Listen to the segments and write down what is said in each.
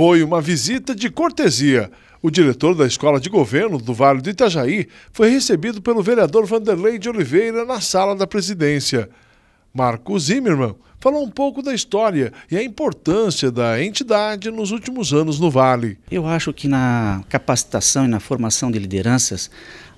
Foi uma visita de cortesia. O diretor da Escola de Governo do Vale do Itajaí foi recebido pelo vereador Vanderlei de Oliveira na sala da presidência. Marcos Zimmermann falou um pouco da história e a importância da entidade nos últimos anos no Vale. Eu acho que na capacitação e na formação de lideranças,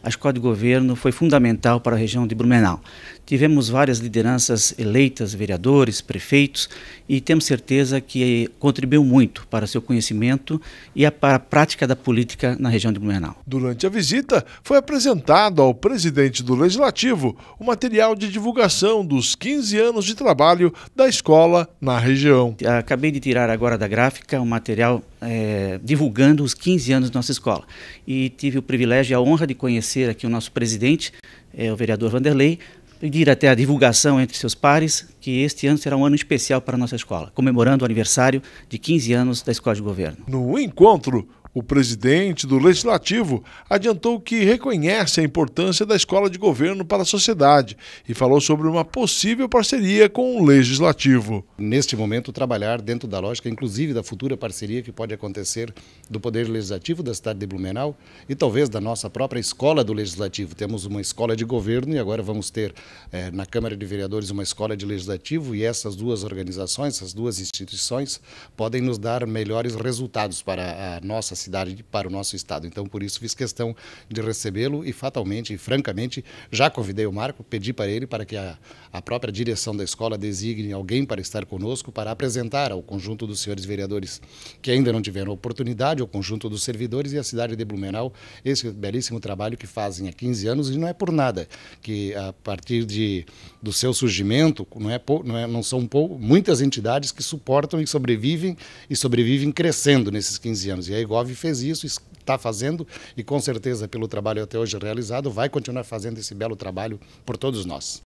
a Escola de Governo foi fundamental para a região de Blumenau. Tivemos várias lideranças eleitas, vereadores, prefeitos, e temos certeza que contribuiu muito para seu conhecimento e para a prática da política na região de Blumenau. Durante a visita, foi apresentado ao presidente do Legislativo o material de divulgação dos 15 anos de trabalho da escola na região. Acabei de tirar agora da gráfica um material é, divulgando os 15 anos da nossa escola. E tive o privilégio e a honra de conhecer aqui o nosso presidente, é, o vereador Vanderlei, pedir até a divulgação entre seus pares que este ano será um ano especial para a nossa escola, comemorando o aniversário de 15 anos da Escola de Governo. No encontro, o presidente do Legislativo adiantou que reconhece a importância da escola de governo para a sociedade e falou sobre uma possível parceria com o Legislativo. Neste momento, trabalhar dentro da lógica, inclusive da futura parceria que pode acontecer do Poder Legislativo da cidade de Blumenau e talvez da nossa própria escola do Legislativo. Temos uma escola de governo e agora vamos ter eh, na Câmara de Vereadores uma escola de Legislativo e essas duas organizações, essas duas instituições, podem nos dar melhores resultados para a nossa cidade para o nosso estado. Então, por isso, fiz questão de recebê-lo e, fatalmente e francamente, já convidei o Marco, pedi para ele para que a, a própria direção da escola designe alguém para estar conosco para apresentar ao conjunto dos senhores vereadores que ainda não tiveram oportunidade, ao conjunto dos servidores e à cidade de Blumenau, esse belíssimo trabalho que fazem há 15 anos e não é por nada que, a partir de, do seu surgimento, não, é, não, é, não são pou, muitas entidades que suportam e sobrevivem e sobrevivem crescendo nesses 15 anos. E a EGOV Nove fez isso, está fazendo e com certeza pelo trabalho até hoje realizado vai continuar fazendo esse belo trabalho por todos nós.